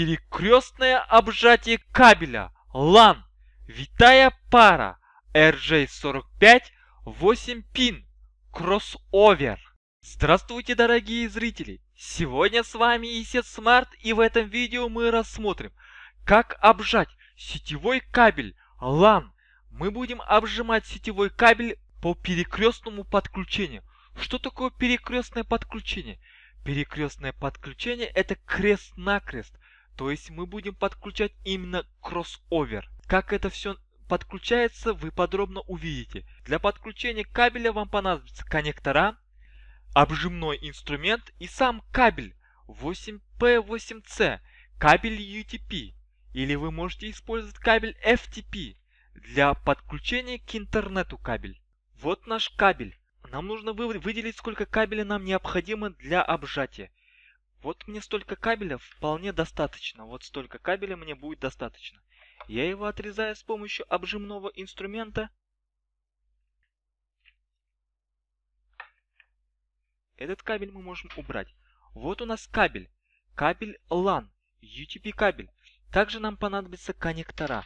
Перекрестное обжатие кабеля LAN. Витая пара RJ45 8 пин. Кроссовер. Здравствуйте, дорогие зрители! Сегодня с вами ИСЕТ СМАРТ, и в этом видео мы рассмотрим, как обжать сетевой кабель LAN. Мы будем обжимать сетевой кабель по перекрестному подключению. Что такое перекрестное подключение? Перекрестное подключение это крест-накрест. То есть мы будем подключать именно кроссовер. Как это все подключается, вы подробно увидите. Для подключения кабеля вам понадобится коннектора, обжимной инструмент и сам кабель 8P8C, кабель UTP. Или вы можете использовать кабель FTP для подключения к интернету кабель. Вот наш кабель. Нам нужно выделить, сколько кабеля нам необходимо для обжатия. Вот мне столько кабеля вполне достаточно, вот столько кабеля мне будет достаточно. Я его отрезаю с помощью обжимного инструмента. Этот кабель мы можем убрать. Вот у нас кабель. Кабель LAN. UTP кабель. Также нам понадобится коннектора.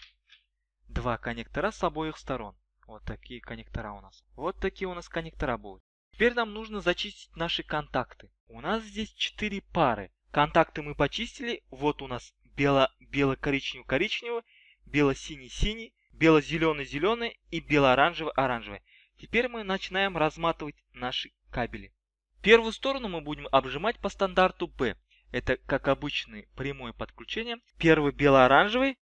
Два коннектора с обоих сторон. Вот такие коннектора у нас. Вот такие у нас коннектора будут. Теперь нам нужно зачистить наши контакты. У нас здесь четыре пары. Контакты мы почистили. Вот у нас бело-бело-коричнево-коричнево, бело-синий-синий, бело-зеленый-зеленый и бело оранжевый оранжевый Теперь мы начинаем разматывать наши кабели. Первую сторону мы будем обжимать по стандарту B. Это, как обычное прямое подключение. Первый бело-оранжевый,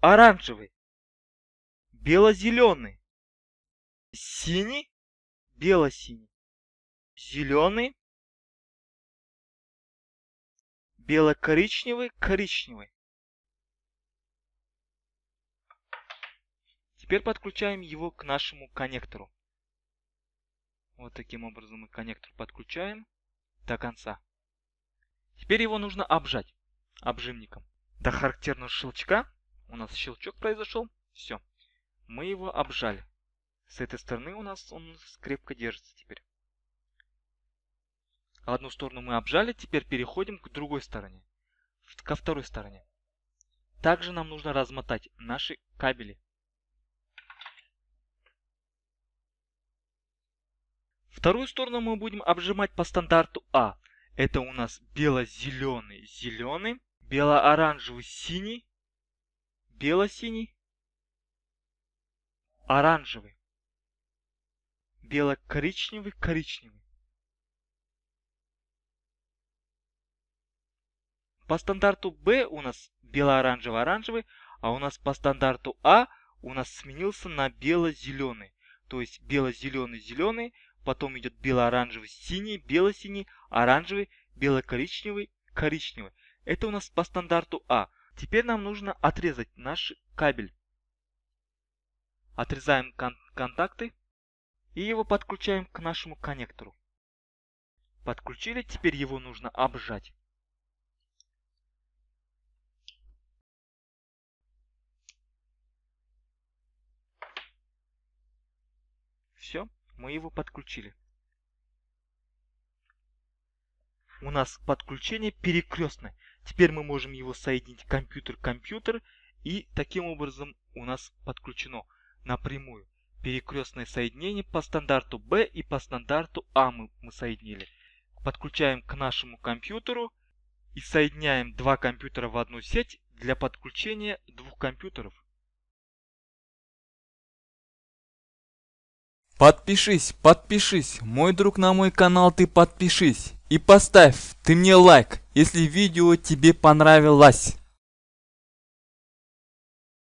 оранжевый, бело-зеленый, синий, бело-синий зеленый, бело-коричневый, коричневый. Теперь подключаем его к нашему коннектору. Вот таким образом мы коннектор подключаем до конца. Теперь его нужно обжать обжимником. До характерного щелчка у нас щелчок произошел. Все. Мы его обжали. С этой стороны у нас он крепко держится теперь. А одну сторону мы обжали, теперь переходим к другой стороне, ко второй стороне. Также нам нужно размотать наши кабели. Вторую сторону мы будем обжимать по стандарту А. Это у нас бело-зеленый, зеленый, бело-оранжевый, синий, бело-синий, оранжевый, бело-коричневый, коричневый. По стандарту B у нас бело-оранжево-оранжевый, а у нас по стандарту А у нас сменился на бело-зеленый. То есть бело-зеленый-зеленый, потом идет бело-оранжевый-синий, бело-синий, оранжевый, бело-коричневый, коричневый. Это у нас по стандарту А. Теперь нам нужно отрезать наш кабель. Отрезаем кон контакты и его подключаем к нашему коннектору. Подключили, теперь его нужно обжать. Все, мы его подключили. У нас подключение перекрестное. Теперь мы можем его соединить компьютер-компьютер, и таким образом у нас подключено напрямую. Перекрестное соединение по стандарту B и по стандарту А мы, мы соединили. Подключаем к нашему компьютеру и соединяем два компьютера в одну сеть для подключения двух компьютеров. Подпишись, подпишись, мой друг на мой канал ты подпишись. И поставь ты мне лайк, если видео тебе понравилось.